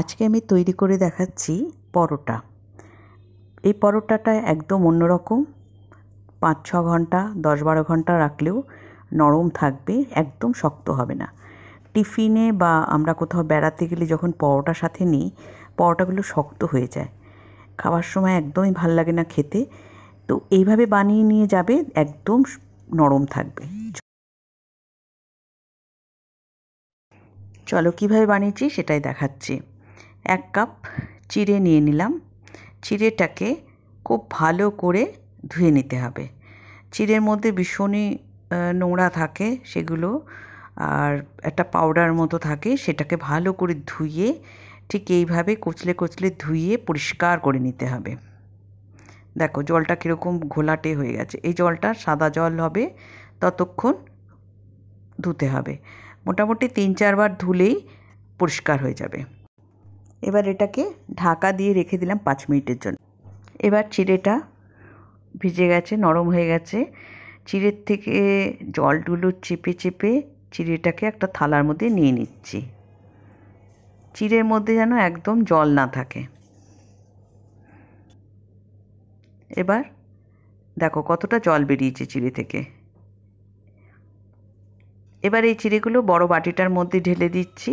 আজকে আমি তৈরি করে দেখাচ্ছি পরোটা এই পরোটাটা একদম অন্যরকম পাঁচ ছ ঘন্টা দশ বারো ঘন্টা রাখলেও নরম থাকবে একদম শক্ত হবে না টিফিনে বা আমরা কোথাও বেড়াতে গেলে যখন পরোটা সাথে নিই পরোটাগুলো শক্ত হয়ে যায় খাওয়ার সময় একদমই ভাল লাগে না খেতে তো এইভাবে বানিয়ে নিয়ে যাবে একদম নরম থাকবে চলো কীভাবে বানিয়েছি সেটাই দেখাচ্ছি এক কাপ চিড়ে নিয়ে নিলাম চিড়েটাকে খুব ভালো করে ধুয়ে নিতে হবে চিড়ের মধ্যে ভীষণই নোংরা থাকে সেগুলো আর একটা পাউডার মতো থাকে সেটাকে ভালো করে ধুয়ে ঠিক এইভাবে কচলে কচলে ধুয়ে পরিষ্কার করে নিতে হবে দেখো জলটা কীরকম ঘোলাটে হয়ে গেছে এই জলটা সাদা জল হবে ততক্ষণ ধুতে হবে মোটামুটি তিন চারবার ধুলেই পরিষ্কার হয়ে যাবে এবার এটাকে ঢাকা দিয়ে রেখে দিলাম পাঁচ মিনিটের জন্য এবার চিড়েটা ভিজে গেছে নরম হয়ে গেছে চিড়ের থেকে জলগুলো চেপে চেপে চিড়েটাকে একটা থালার মধ্যে নিয়ে নিচ্ছি চিড়ের মধ্যে যেন একদম জল না থাকে এবার দেখো কতটা জল বেরিয়েছে চিড়ে থেকে এবার এই চিড়েগুলো বড় বাটিটার মধ্যে ঢেলে দিচ্ছি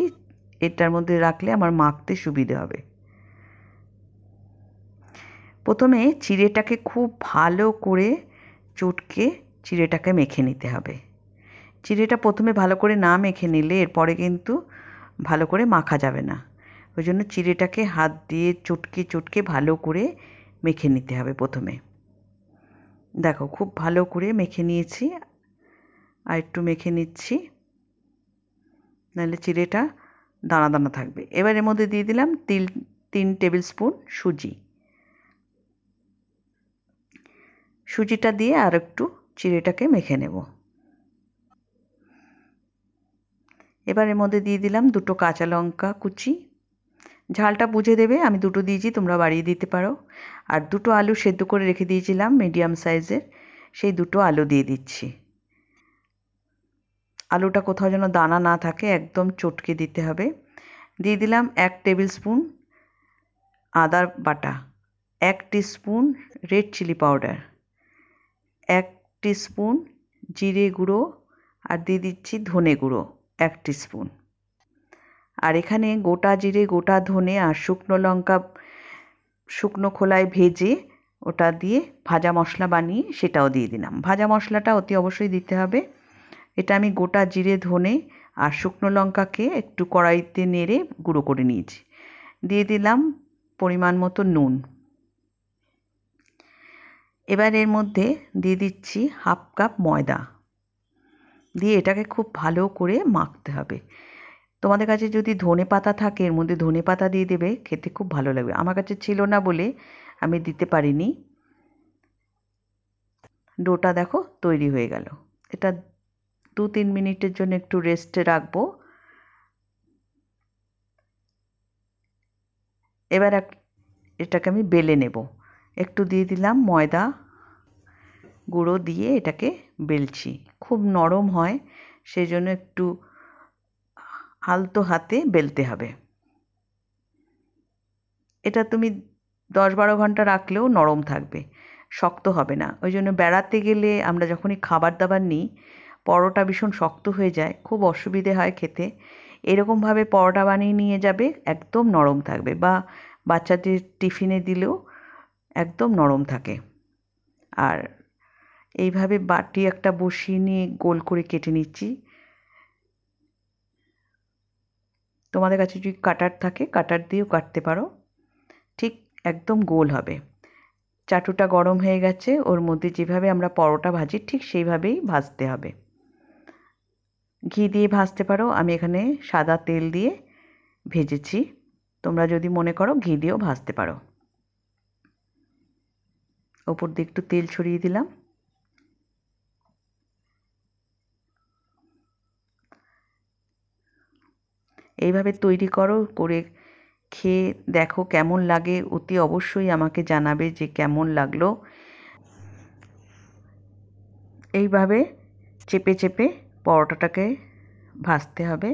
এটার মধ্যে রাখলে আমার মাখতে সুবিধে হবে প্রথমে চিড়েটাকে খুব ভালো করে চটকে চিড়েটাকে মেখে নিতে হবে চিড়েটা প্রথমে ভালো করে না মেখে নিলে এরপরে কিন্তু ভালো করে মাখা যাবে না ওই জন্য চিড়েটাকে হাত দিয়ে চটকে চটকে ভালো করে মেখে নিতে হবে প্রথমে দেখো খুব ভালো করে মেখে নিয়েছি আর একটু মেখে নিচ্ছি নাহলে চিড়েটা দানা দানা থাকবে এবার এর মধ্যে দিয়ে দিলাম তিল তিন টেবিল স্পুন সুজি সুজিটা দিয়ে আর একটু চিড়েটাকে মেখে নেব এবার এর মধ্যে দিয়ে দিলাম দুটো কাঁচা লঙ্কা কুচি ঝালটা বুঝে দেবে আমি দুটো দিয়েছি তোমরা বাড়িয়ে দিতে পারো আর দুটো আলু সেদ্ধ করে রেখে দিয়েছিলাম মিডিয়াম সাইজের সেই দুটো আলু দিয়ে দিচ্ছি আলুটা কোথাও যেন দানা না থাকে একদম চটকে দিতে হবে দিয়ে দিলাম এক টেবিল স্পুন আদার বাটা এক স্পুন রেড চিলি পাউডার এক স্পুন জিরে গুঁড়ো আর দিয়ে দিচ্ছি ধনে গুঁড়ো এক স্পুন আর এখানে গোটা জিরে গোটা ধনে আর শুকনো লঙ্কা শুকনো খোলায় ভেজে ওটা দিয়ে ভাজা মশলা বানিয়ে সেটাও দিয়ে দিলাম ভাজা মশলাটা অতি অবশ্যই দিতে হবে এটা আমি গোটা জিরে ধনে আর শুকনো লঙ্কাকে একটু কড়াইতে নেড়ে গুঁড়ো করে নিয়েছি দিয়ে দিলাম পরিমাণ মতো নুন এবার এর মধ্যে দিয়ে দিচ্ছি হাফ কাপ ময়দা দিয়ে এটাকে খুব ভালো করে মাখতে হবে তোমাদের কাছে যদি ধনে পাতা থাকে এর মধ্যে ধনে পাতা দিয়ে দেবে খেতে খুব ভালো লাগবে আমার কাছে ছিল না বলে আমি দিতে পারিনি ডোটা দেখো তৈরি হয়ে গেল এটা দু তিন মিনিটের জন্য একটু রেস্টে রাখবো এবার এটাকে আমি বেলে নেব একটু দিয়ে দিলাম ময়দা গুঁড়ো দিয়ে এটাকে বেলছি খুব নরম হয় সেই জন্য একটু আলতো হাতে বেলতে হবে এটা তুমি দশ বারো ঘন্টা রাখলেও নরম থাকবে শক্ত হবে না ওই জন্য বেড়াতে গেলে আমরা যখনই খাবার দাবার নিই পরোটা ভীষণ শক্ত হয়ে যায় খুব অসুবিধে হয় খেতে এরকমভাবে পরোটা বানিয়ে নিয়ে যাবে একদম নরম থাকবে বা বাচ্চাদের টিফিনে দিলেও একদম নরম থাকে আর এইভাবে বাটি একটা বসিয়ে নিয়ে গোল করে কেটে নিচ্ছি তোমাদের কাছে যদি কাটার থাকে কাটার দিয়েও কাটতে পারো ঠিক একদম গোল হবে চাটুটা গরম হয়ে গেছে ওর মধ্যে যেভাবে আমরা পরোটা ভাজি ঠিক সেইভাবেই ভাজতে হবে ঘি দিয়ে ভাজতে পারো আমি এখানে সাদা তেল দিয়ে ভেজেছি তোমরা যদি মনে করো ঘি দিয়েও ভাজতে পারো ওপর দিয়ে একটু তেল ছড়িয়ে দিলাম এইভাবে তৈরি করো করে খেয়ে দেখো কেমন লাগে অতি অবশ্যই আমাকে জানাবে যে কেমন লাগলো এইভাবে চেপে চেপে পরোটাটাকে ভাজতে হবে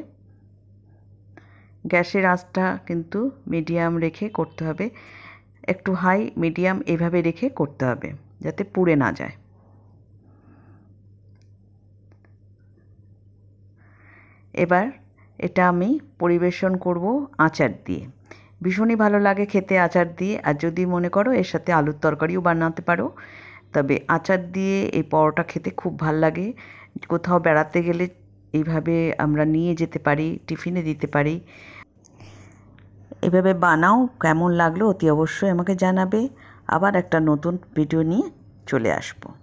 গ্যাসের আঁচটা কিন্তু মিডিয়াম রেখে করতে হবে একটু হাই মিডিয়াম এভাবে রেখে করতে হবে যাতে পুড়ে না যায় এবার এটা আমি পরিবেশন করব আচার দিয়ে ভীষণই ভালো লাগে খেতে আচার দিয়ে আর যদি মনে করো এর সাথে আলুর তরকারিও বানাতে পারো তবে আচার দিয়ে এই পরোটা খেতে খুব ভাল লাগে কোথাও বেড়াতে গেলে এইভাবে আমরা নিয়ে যেতে পারি টিফিনে দিতে পারি এভাবে বানাও কেমন লাগলো অতি অবশ্যই আমাকে জানাবে আবার একটা নতুন ভিডিও নিয়ে চলে আসবো